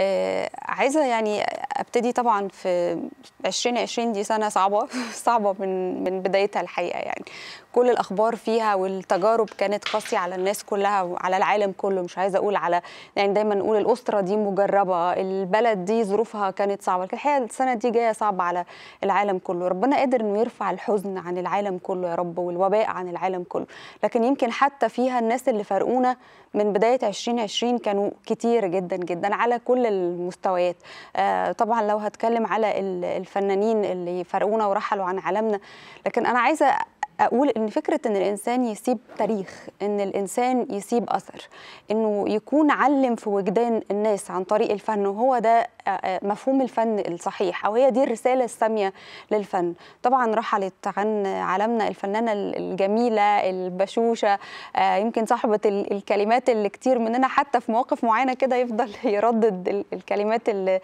آه، عايزه يعني ابتدي طبعا في 2020 دي سنه صعبه صعبه من من بدايتها الحقيقه يعني كل الاخبار فيها والتجارب كانت قاسيه على الناس كلها وعلى العالم كله مش عايزه اقول على يعني دايما نقول الاسره دي مجربه البلد دي ظروفها كانت صعبه لكن الحقيقه السنه دي جايه صعبه على العالم كله ربنا قادر انه يرفع الحزن عن العالم كله يا رب والوباء عن العالم كله لكن يمكن حتى فيها الناس اللي فارقونا من بدايه 2020 كانوا كتير جدا جدا على كل المستويات آه، طبعا لو هتكلم على الفنانين اللي فرقونا ورحلوا عن عالمنا لكن انا عايزه اقول ان فكره ان الانسان يسيب تاريخ ان الانسان يسيب اثر انه يكون علم في وجدان الناس عن طريق الفن وهو ده آه، آه، مفهوم الفن الصحيح او هي دي الرساله الساميه للفن طبعا رحلت عن عالمنا الفنانه الجميله البشوشه آه، يمكن صاحبه الكلمات اللي كتير مننا حتى في مواقف معينه كده يفضل يردد الكلمات اللي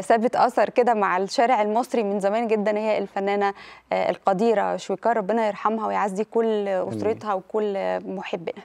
سابت اثر كده مع الشارع المصري من زمان جدا هي الفنانه القديره شويكار ربنا يرحمها ويعزي كل اسرتها وكل محبنا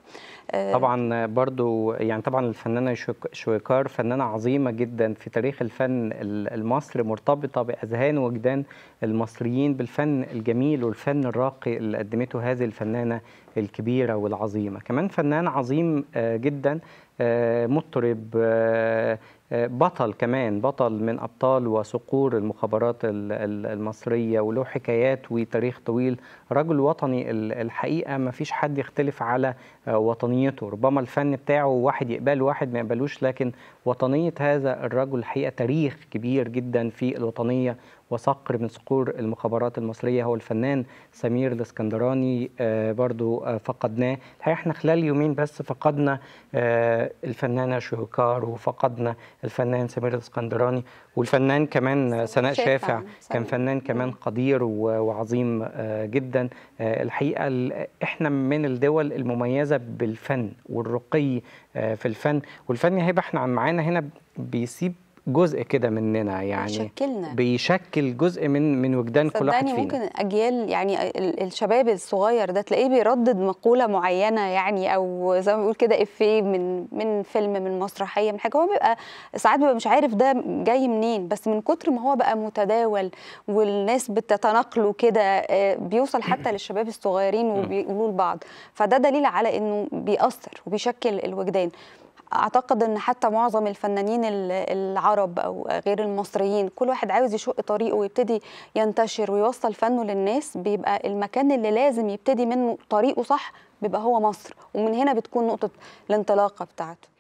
طبعا برضو يعني طبعا الفنانه شويكار فنانه عظيمه جدا في تاريخ الفن الفن المصري مرتبطه باذهان وجدان المصريين بالفن الجميل والفن الراقي اللي قدمته هذه الفنانه الكبيره والعظيمه كمان فنان عظيم آه، جدا آه، مطرب آه، آه، بطل كمان بطل من أبطال وصقور المخابرات المصرية وله حكايات وتاريخ طويل رجل وطني الحقيقة ما فيش حد يختلف على وطنيته ربما الفن بتاعه واحد يقبل واحد ما يقبلوش لكن وطنية هذا الرجل الحقيقة تاريخ كبير جدا في الوطنية وصقر من صقور المخابرات المصرية هو الفنان سمير الاسكندراني آه، برضو آه، فقدناه الحقيقة احنا خلال يومين بس فقدنا آه، الفنانة شوكار وفقدنا الفنان سمير الاسكندراني والفنان كمان سناء شافع كان فنان كمان قدير وعظيم جدا الحقيقة احنا من الدول المميزة بالفن والرقي في الفن والفن يا هيبه احنا معانا هنا بيسيب جزء كده مننا يعني بيشكلنا بيشكل جزء من من وجدان كل واحد فينا ممكن اجيال يعني الشباب الصغير ده تلاقيه بيردد مقوله معينه يعني او زي ما بيقول كده افيه من من فيلم من مسرحيه من حاجه هو بيبقى ساعات بيبقى مش عارف ده جاي منين بس من كتر ما هو بقى متداول والناس بتتناقله كده آه، بيوصل حتى للشباب الصغيرين وبيقولوا لبعض فده دليل على انه بيأثر وبيشكل الوجدان اعتقد ان حتى معظم الفنانين العرب او غير المصريين كل واحد عاوز يشق طريقه ويبتدي ينتشر ويوصل فنه للناس بيبقى المكان اللي لازم يبتدي منه طريقه صح بيبقى هو مصر ومن هنا بتكون نقطه الانطلاقه بتاعته